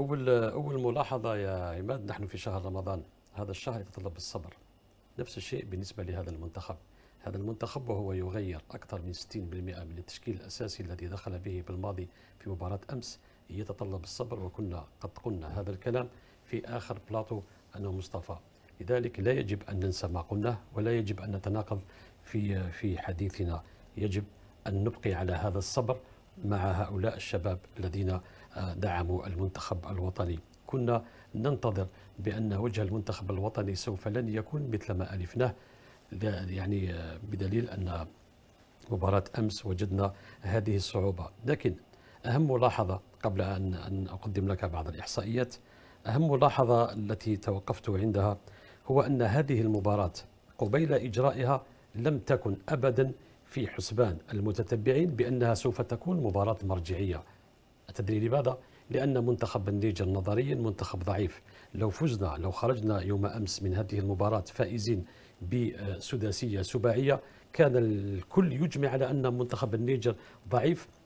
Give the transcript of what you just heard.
أول أول ملاحظة يا عماد نحن في شهر رمضان هذا الشهر يتطلب الصبر نفس الشيء بالنسبة لهذا المنتخب هذا المنتخب وهو يغير أكثر من 60% من التشكيل الأساسي الذي دخل به بالماضي في مباراة أمس يتطلب الصبر وكنا قد قلنا هذا الكلام في آخر بلاطو أنه مصطفى لذلك لا يجب أن ننسى ما قلناه ولا يجب أن نتناقض في في حديثنا يجب أن نبقي على هذا الصبر مع هؤلاء الشباب الذين آه، دعموا المنتخب الوطني كنا ننتظر بأن وجه المنتخب الوطني سوف لن يكون مثل ما ألفناه يعني آه، بدليل أن مباراة أمس وجدنا هذه الصعوبة لكن أهم ملاحظة قبل أن أن أقدم لك بعض الإحصائيات أهم ملاحظة التي توقفت عندها هو أن هذه المباراة قبيل إجرائها لم تكن أبدا في حسبان المتتبعين بأنها سوف تكون مباراة مرجعية أتدري لماذا؟ لأن منتخب النيجر نظريا منتخب ضعيف لو فزنا لو خرجنا يوم أمس من هذه المباراة فائزين بسداسية سباعية كان الكل يجمع على أن منتخب النيجر ضعيف